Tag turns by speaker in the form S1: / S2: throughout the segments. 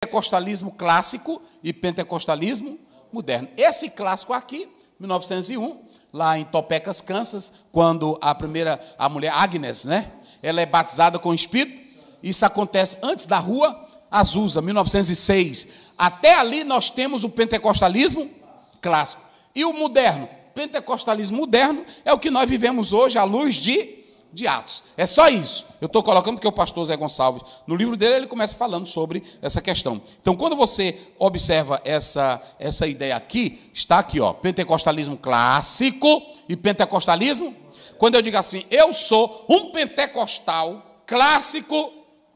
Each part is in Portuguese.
S1: pentecostalismo clássico e pentecostalismo moderno. Esse clássico aqui, 1901, lá em Topecas, Kansas, quando a primeira, a mulher Agnes, né? Ela é batizada com o Espírito. Isso acontece antes da Rua Azusa, 1906. Até ali nós temos o pentecostalismo clássico. E o moderno? Pentecostalismo moderno é o que nós vivemos hoje à luz de de Atos. É só isso. Eu estou colocando porque o pastor Zé Gonçalves, no livro dele, ele começa falando sobre essa questão. Então, quando você observa essa, essa ideia aqui, está aqui, ó, pentecostalismo clássico e pentecostalismo. Quando eu digo assim, eu sou um pentecostal clássico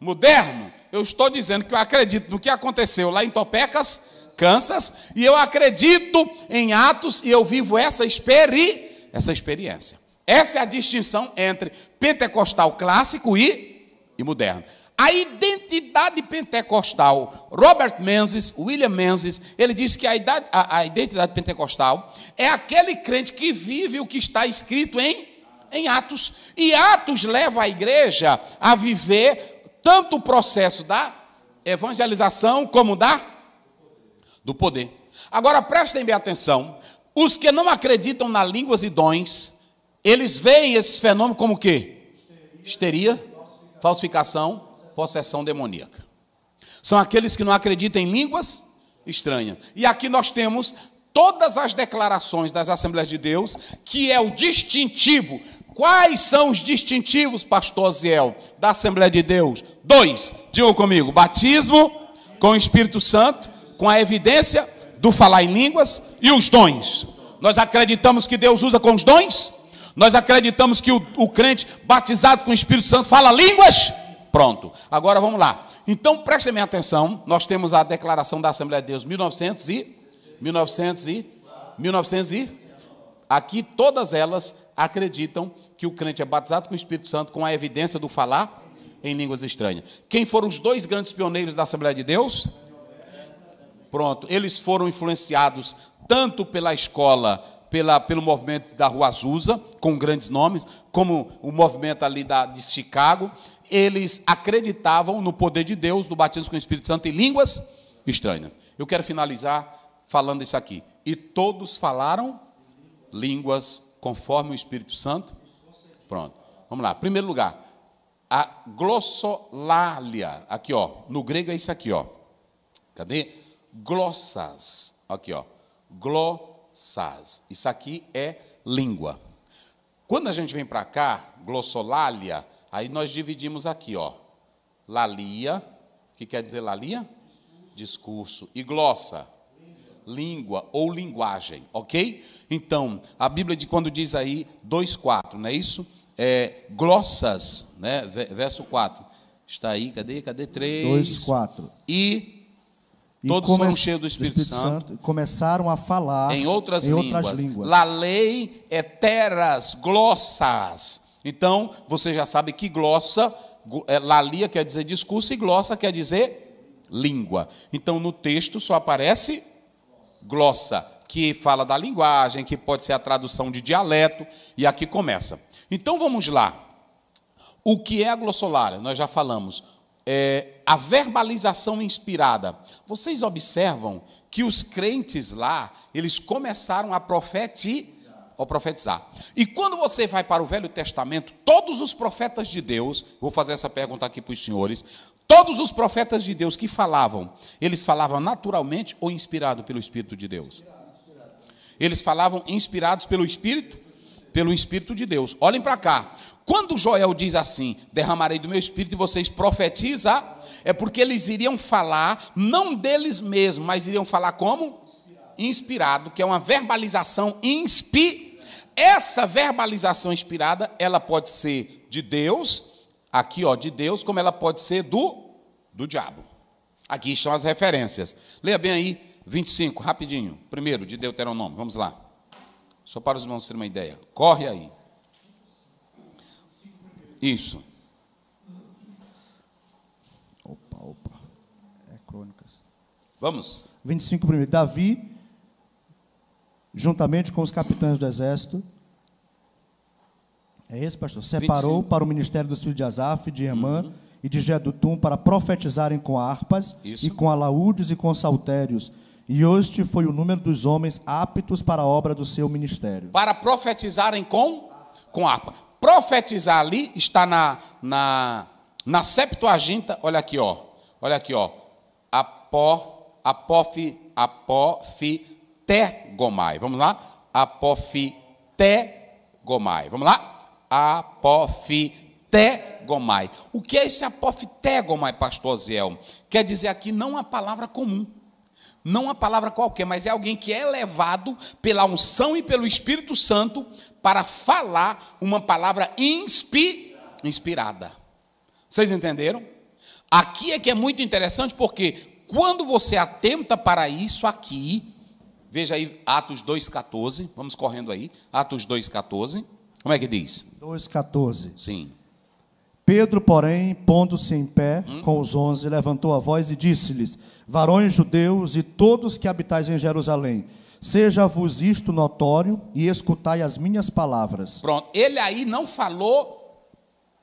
S1: moderno, eu estou dizendo que eu acredito no que aconteceu lá em Topecas, Kansas, e eu acredito em Atos e eu vivo essa, experi essa experiência. Essa é a distinção entre pentecostal clássico e, e moderno. A identidade pentecostal, Robert Menzies, William Menzies, ele diz que a, idade, a, a, identidade pentecostal é aquele crente que vive o que está escrito em, em Atos. E Atos leva a igreja a viver tanto o processo da evangelização como da do poder. Agora prestem bem atenção: os que não acreditam na línguas e dons eles veem esses fenômenos como o quê? Histeria, falsificação, possessão demoníaca. São aqueles que não acreditam em línguas estranhas. E aqui nós temos todas as declarações das Assembleias de Deus, que é o distintivo. Quais são os distintivos, pastor Ziel, da Assembleia de Deus? Dois, digam comigo: batismo com o Espírito Santo, com a evidência do falar em línguas e os dons. Nós acreditamos que Deus usa com os dons? Nós acreditamos que o, o crente batizado com o Espírito Santo fala línguas. Pronto. Agora vamos lá. Então preste minha atenção. Nós temos a declaração da Assembleia de Deus 1900 e 1900 e 1900 e aqui todas elas acreditam que o crente é batizado com o Espírito Santo com a evidência do falar em línguas estranhas. Quem foram os dois grandes pioneiros da Assembleia de Deus? Pronto, eles foram influenciados tanto pela escola pela, pelo movimento da Rua Azusa, com grandes nomes, como o movimento ali da, de Chicago, eles acreditavam no poder de Deus, no batismo com o Espírito Santo e línguas estranhas. Eu quero finalizar falando isso aqui. E todos falaram línguas conforme o Espírito Santo? Pronto. Vamos lá. Primeiro lugar, a glossolalia. Aqui, ó. No grego é isso aqui, ó. Cadê? Glossas. Aqui, ó. Glo sas. Isso aqui é língua. Quando a gente vem para cá, glossolalia, aí nós dividimos aqui, ó. Lalia, que quer dizer lalia? Discurso. E glossa? Língua ou linguagem, ok? Então, a Bíblia de quando diz aí 2,4, não é isso? É, glossas, né? Verso 4. Está aí, cadê? Cadê? 3. 2, 4. E
S2: Todos come... foram cheios do Espírito, do Espírito Santo, Santo, Começaram a falar em outras, em línguas. línguas.
S1: La lei é terras, glossas. Então, você já sabe que glossa, é, lalia quer dizer discurso e glossa quer dizer língua. Então, no texto só aparece glossa, que fala da linguagem, que pode ser a tradução de dialeto, e aqui começa. Então, vamos lá. O que é a Nós já falamos. É, a verbalização inspirada. Vocês observam que os crentes lá, eles começaram a profetizar ou profetizar. E quando você vai para o Velho Testamento, todos os profetas de Deus, vou fazer essa pergunta aqui para os senhores, todos os profetas de Deus que falavam, eles falavam naturalmente ou inspirado pelo Espírito de Deus? Eles falavam inspirados pelo Espírito pelo Espírito de Deus. Olhem para cá. Quando Joel diz assim: derramarei do meu espírito e vocês profetizam, é porque eles iriam falar, não deles mesmos, mas iriam falar como? Inspirado, que é uma verbalização inspirada. Essa verbalização inspirada, ela pode ser de Deus, aqui ó, de Deus, como ela pode ser do, do diabo. Aqui estão as referências. Leia bem aí, 25, rapidinho. Primeiro, de Deuteronômio, vamos lá. Só para os irmãos terem uma ideia. Corre aí. Isso.
S2: Opa, opa. É crônicas. Vamos. 25 primeiro. Davi, juntamente com os capitães do exército, é esse, pastor? Separou 25. para o ministério dos filhos de Asaf, de Emã uhum. e de Gedutum para profetizarem com harpas Isso. e com alaúdes e com saltérios e este foi o número dos homens aptos para a obra do seu ministério.
S1: Para profetizarem com com harpa. Profetizar ali está na na na Septuaginta, olha aqui, ó. Olha aqui, ó. Apó apofi apofitegomai. Vamos lá? Apofitegomai. Vamos lá? Apofitegomai. O que é esse apofitegomai, pastor Ziel? Quer dizer aqui não a palavra comum. Não a palavra qualquer, mas é alguém que é levado pela unção e pelo Espírito Santo para falar uma palavra inspi, inspirada. Vocês entenderam? Aqui é que é muito interessante porque quando você atenta para isso aqui, veja aí Atos 2:14, vamos correndo aí, Atos 2:14. Como é que diz?
S2: 2:14. Sim. Pedro, porém, pondo-se em pé hum? com os onze, levantou a voz e disse-lhes: Varões judeus e todos que habitais em Jerusalém, seja-vos isto notório e escutai as minhas palavras.
S1: Pronto, ele aí não falou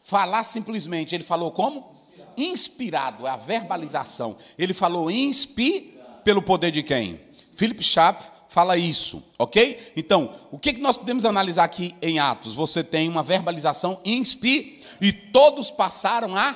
S1: falar simplesmente, ele falou como? Inspirado, é a verbalização. Ele falou inspi pelo poder de quem? Philip Schaff fala isso, ok? Então, o que nós podemos analisar aqui em Atos? Você tem uma verbalização inspi e todos passaram a.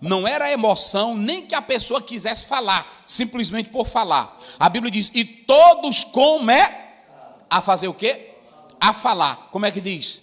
S1: Não era emoção nem que a pessoa quisesse falar, simplesmente por falar. A Bíblia diz: e todos como é? A fazer o quê? A falar. Como é que diz?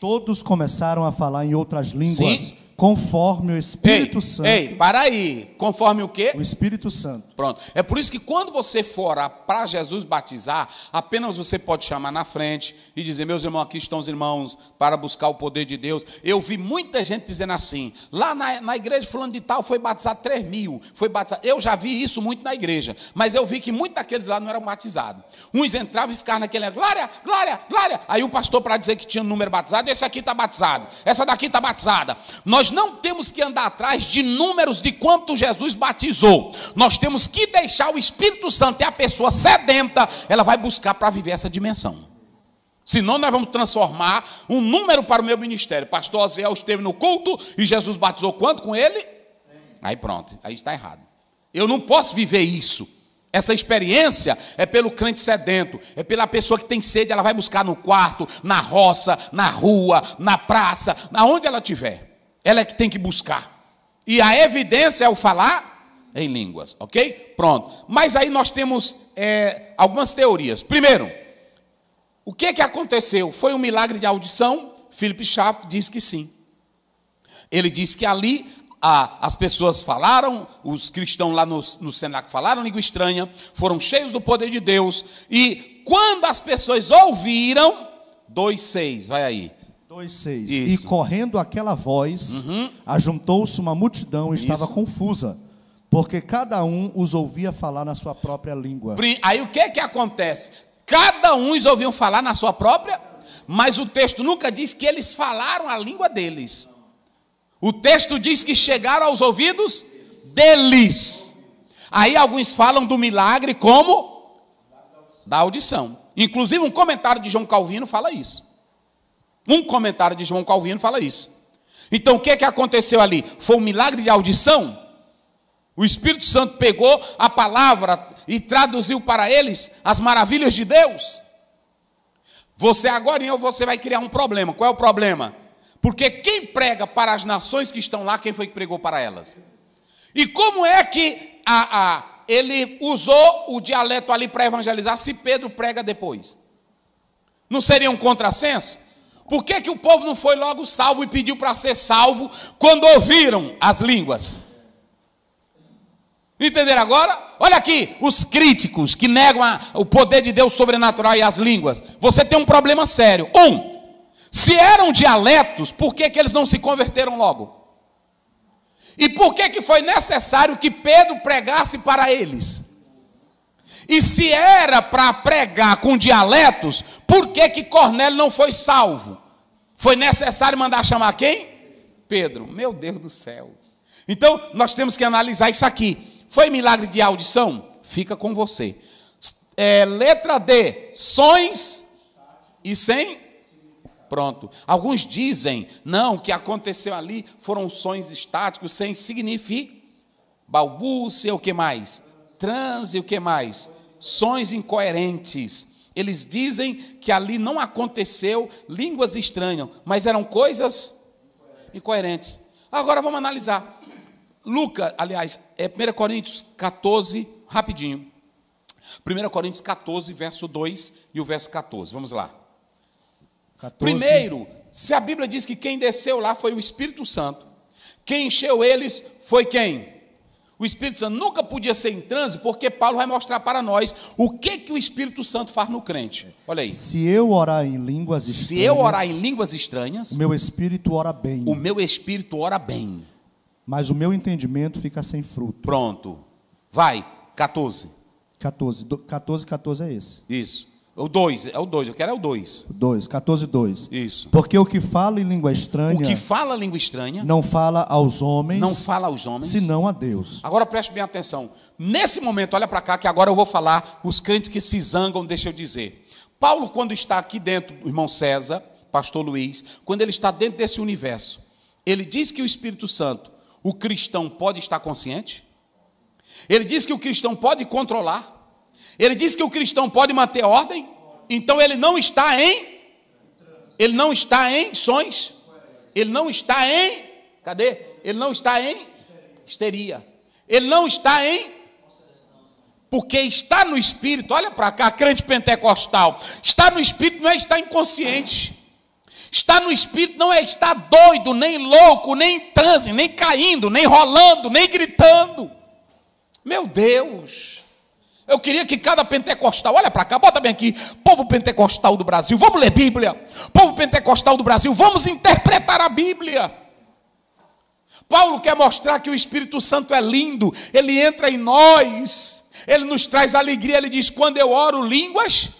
S2: Todos começaram a falar em outras línguas. Sim Conforme o Espírito ei, Santo. Ei,
S1: para aí. Conforme o quê? O Espírito Santo. Pronto. É por isso que quando você for para Jesus batizar, apenas você pode chamar na frente e dizer: Meus irmãos, aqui estão os irmãos para buscar o poder de Deus. Eu vi muita gente dizendo assim: lá na, na igreja, fulano de tal foi batizado 3 mil. Foi batizado. Eu já vi isso muito na igreja, mas eu vi que muitos daqueles lá não eram batizados. Uns entravam e ficavam naquele: Glória, glória, glória. Aí o pastor, para dizer que tinha um número batizado, esse aqui está batizado, essa daqui está batizada. Nós nós não temos que andar atrás de números de quanto Jesus batizou. Nós temos que deixar o Espírito Santo e a pessoa sedenta, ela vai buscar para viver essa dimensão. Senão nós vamos transformar um número para o meu ministério. Pastor Aziel esteve no culto e Jesus batizou quanto com ele? Aí pronto, aí está errado. Eu não posso viver isso. Essa experiência é pelo crente sedento, é pela pessoa que tem sede, ela vai buscar no quarto, na roça, na rua, na praça, na onde ela tiver ela é que tem que buscar. E a evidência é o falar em línguas, ok? Pronto. Mas aí nós temos é, algumas teorias. Primeiro, o que, é que aconteceu? Foi um milagre de audição? filipe Schaff diz que sim. Ele diz que ali as pessoas falaram, os cristãos lá no, no Senac falaram língua estranha, foram cheios do poder de Deus, e quando as pessoas ouviram, dois seis vai aí.
S2: 2,6. E correndo aquela voz, uhum. ajuntou-se uma multidão e Isso. estava confusa, porque cada um os ouvia falar na sua própria língua.
S1: Aí o que é que acontece? Cada um os ouviam falar na sua própria, mas o texto nunca diz que eles falaram a língua deles. O texto diz que chegaram aos ouvidos deles. Aí alguns falam do milagre como da audição. Inclusive um comentário de João Calvino fala isso. Um comentário de João Calvino fala isso. Então o que, é que aconteceu ali? Foi um milagre de audição? O Espírito Santo pegou a palavra e traduziu para eles as maravilhas de Deus? Você agora e eu, você vai criar um problema. Qual é o problema? Porque quem prega para as nações que estão lá, quem foi que pregou para elas? E como é que a, a, ele usou o dialeto ali para evangelizar se Pedro prega depois? Não seria um contrassenso? Por que, que o povo não foi logo salvo e pediu para ser salvo quando ouviram as línguas? Entenderam agora? Olha aqui, os críticos que negam a, o poder de Deus sobrenatural e as línguas. Você tem um problema sério. Um, se eram dialetos, por que, que eles não se converteram logo? E por que, que foi necessário que Pedro pregasse para eles? E se era para pregar com dialetos, por que que Cornélio não foi salvo? Foi necessário mandar chamar quem? Pedro. Meu Deus do céu. Então, nós temos que analisar isso aqui. Foi milagre de audição? Fica com você. É, letra D, sons e sem Pronto. Alguns dizem, não, o que aconteceu ali foram sons estáticos sem significa. balbúrcia, o que mais? Transe, o que mais? sons incoerentes. Eles dizem que ali não aconteceu línguas estranhas, mas eram coisas incoerentes. Agora vamos analisar. Lucas, aliás, é 1 Coríntios 14, rapidinho. 1 Coríntios 14, verso 2 e o verso 14. Vamos lá. 14. Primeiro, se a Bíblia diz que quem desceu lá foi o Espírito Santo, quem encheu eles foi quem? O Espírito Santo nunca podia ser em transe, porque Paulo vai mostrar para nós o que que o Espírito Santo faz no crente. Olha aí. Se
S2: eu orar em línguas estranhas, se eu orar em
S1: línguas estranhas, o meu
S2: espírito ora bem. O meu espírito ora bem. Mas o meu entendimento fica sem fruto. Pronto. Vai, 14. 14, 14, 14 é esse. Isso. O 2, é o 2, é eu quero é o 2. 2, 14, 2. Isso. Porque o que fala em língua estranha. O que
S1: fala língua estranha. Não
S2: fala aos homens. Não fala aos homens. Senão a Deus.
S1: Agora preste bem atenção. Nesse momento, olha para cá, que agora eu vou falar os crentes que se zangam, deixa eu dizer. Paulo, quando está aqui dentro, o irmão César, pastor Luiz, quando ele está dentro desse universo, ele diz que o Espírito Santo, o cristão pode estar consciente. Ele diz que o cristão pode controlar. Ele disse que o cristão pode manter ordem, então ele não está em ele não está em sonhos, ele não está em cadê? Ele não está em histeria. Ele não está em porque está no espírito. Olha para cá, crente pentecostal. Está no espírito não é estar inconsciente. Está no espírito não é estar doido, nem louco, nem em transe, nem caindo, nem rolando, nem gritando. Meu Deus! Eu queria que cada pentecostal, olha para cá, bota bem aqui, povo pentecostal do Brasil, vamos ler Bíblia. Povo pentecostal do Brasil, vamos interpretar a Bíblia. Paulo quer mostrar que o Espírito Santo é lindo, ele entra em nós, ele nos traz alegria. Ele diz: quando eu oro línguas,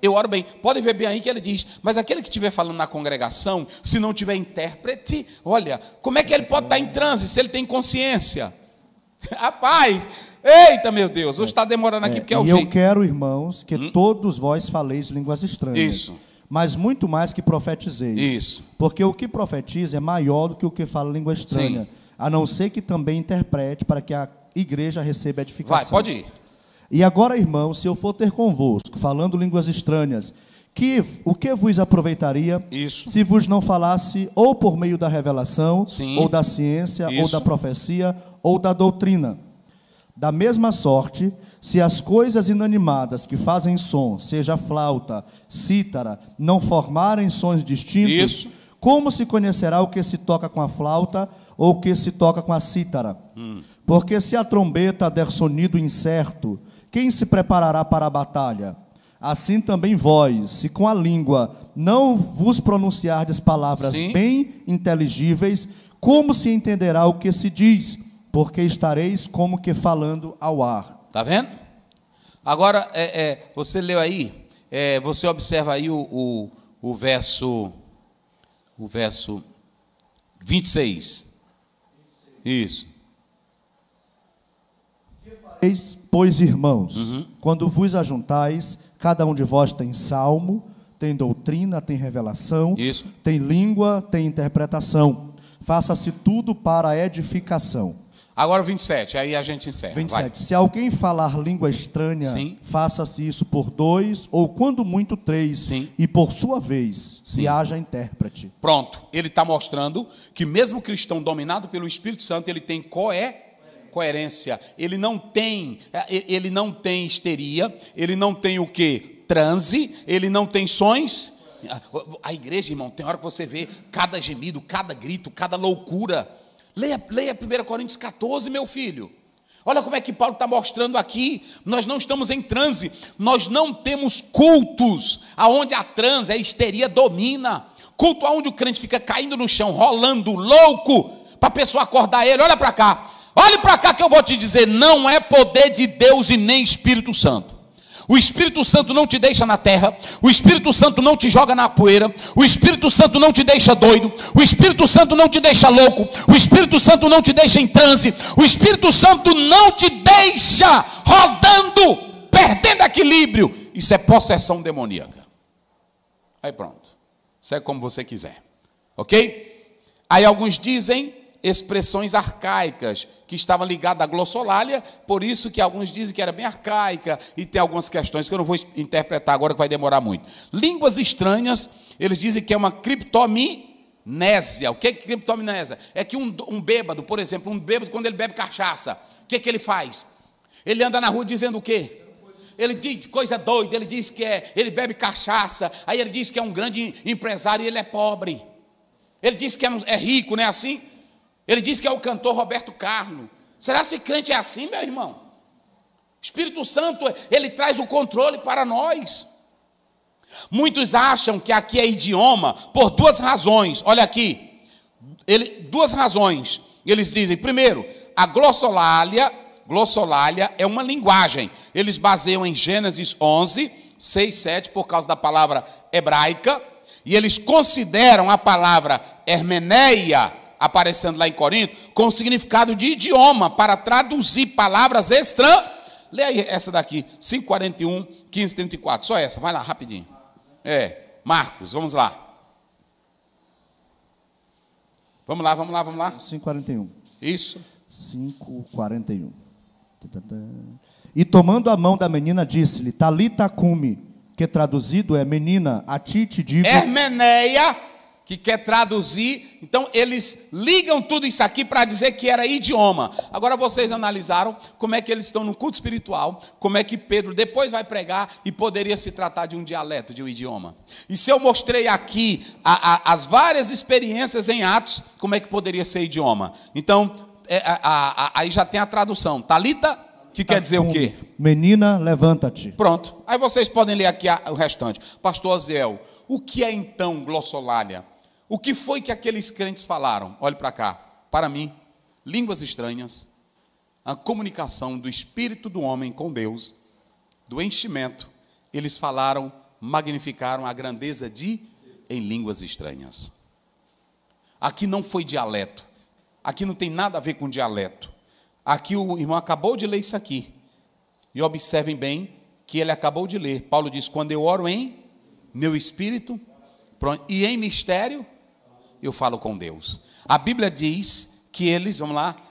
S1: eu oro bem. Pode ver bem aí que ele diz: mas aquele que estiver falando na congregação, se não tiver intérprete, olha, como é que ele pode estar em transe se ele tem consciência? Rapaz, Eita, meu Deus, hoje está demorando aqui é, porque é o jeito. E eu
S2: quero, irmãos, que hum? todos vós faleis línguas estranhas. Isso. Mas muito mais que profetizeis. Isso. Porque o que profetiza é maior do que o que fala língua estranha. Sim. A não ser que também interprete para que a igreja receba edificação. Vai, pode ir. E agora, irmãos, se eu for ter convosco, falando línguas estranhas, que o que vos aproveitaria Isso. se vos não falasse ou por meio da revelação, Sim. ou da ciência, Isso. ou da profecia, ou da doutrina? Da mesma sorte, se as coisas inanimadas que fazem som, seja flauta, cítara, não formarem sons distintos, Isso. como se conhecerá o que se toca com a flauta ou o que se toca com a cítara? Hum. Porque se a trombeta der sonido incerto, quem se preparará para a batalha? Assim também vós, se com a língua não vos pronunciardes palavras Sim. bem inteligíveis, como se entenderá o que se diz? porque estareis como que falando ao ar.
S1: Tá vendo? Agora, é, é, você leu aí, é, você observa aí o, o, o verso, o verso 26. Isso.
S2: pois, irmãos, uhum. quando vos ajuntais, cada um de vós tem salmo, tem doutrina, tem revelação, Isso. tem língua, tem interpretação. Faça-se tudo para a edificação.
S1: Agora o 27, aí a gente encerra. 27. Vai. Se alguém
S2: falar língua estranha, faça-se isso por dois, ou quando muito três, Sim. e por sua vez, se haja intérprete.
S1: Pronto, ele está mostrando que mesmo o cristão dominado pelo Espírito Santo, ele tem coé coerência, ele não tem, é, ele não tem histeria, ele não tem o que? Transe, ele não tem sonhos. A igreja, irmão, tem hora que você vê cada gemido, cada grito, cada loucura Leia, leia 1 Coríntios 14, meu filho. Olha como é que Paulo está mostrando aqui. Nós não estamos em transe, nós não temos cultos aonde a transe, a histeria domina. Culto aonde o crente fica caindo no chão, rolando, louco, para a pessoa acordar ele. Olha para cá, olhe para cá que eu vou te dizer: não é poder de Deus e nem Espírito Santo. O Espírito Santo não te deixa na terra, o Espírito Santo não te joga na poeira, o Espírito Santo não te deixa doido, o Espírito Santo não te deixa louco, o Espírito Santo não te deixa em transe, o Espírito Santo não te deixa rodando, perdendo equilíbrio. Isso é possessão demoníaca. Aí pronto, segue como você quiser, ok? Aí alguns dizem expressões arcaicas que estavam ligadas à glossolalia, por isso que alguns dizem que era bem arcaica e tem algumas questões que eu não vou interpretar agora que vai demorar muito. Línguas estranhas, eles dizem que é uma criptominésia. O que é criptominésia? É que um, um bêbado, por exemplo, um bêbado quando ele bebe cachaça, o que é que ele faz? Ele anda na rua dizendo o quê? ele diz coisa doida, ele diz que é, ele bebe cachaça, aí ele diz que é um grande empresário e ele é pobre. Ele diz que é, é rico, não é assim? Ele diz que é o cantor Roberto Carlo. Será que crente é assim, meu irmão? Espírito Santo, ele traz o controle para nós. Muitos acham que aqui é idioma por duas razões. Olha aqui, ele, duas razões. Eles dizem, primeiro, a glossolalia, glossolalia é uma linguagem. Eles baseiam em Gênesis 11, 6, 7, por causa da palavra hebraica, e eles consideram a palavra hermeneia, aparecendo lá em Corinto, com o significado de idioma, para traduzir palavras estranhas. Lê aí essa daqui, 541, 1534. Só essa, vai lá, rapidinho. É,
S2: Marcos, vamos lá. Vamos lá, vamos lá, vamos lá. 541. Isso. 541. E tomando a mão da menina, disse-lhe: Talita cume, que traduzido é menina, a ti te digo.
S1: Hermeneia que quer traduzir. Então, eles ligam tudo isso aqui para dizer que era idioma. Agora, vocês analisaram como é que eles estão no culto espiritual, como é que Pedro depois vai pregar e poderia se tratar de um dialeto, de um idioma. E se eu mostrei aqui a, a, as várias experiências em Atos, como é que poderia ser idioma? Então, é, a, aí já tem a tradução. Talita, que quer tá dizer o quê?
S2: Menina, levanta-te. Pronto.
S1: Aí vocês podem ler aqui o restante. Pastor Aziel, o que é então glossolália? O que foi que aqueles crentes falaram? Olhe para cá. Para mim, línguas estranhas, a comunicação do espírito do homem com Deus, do enchimento, eles falaram, magnificaram a grandeza de em línguas estranhas. Aqui não foi dialeto. Aqui não tem nada a ver com dialeto. Aqui o irmão acabou de ler isso aqui. E observem bem que ele acabou de ler. Paulo diz: Quando eu oro em meu espírito, e em mistério, eu falo com Deus. A Bíblia diz que eles, vamos lá,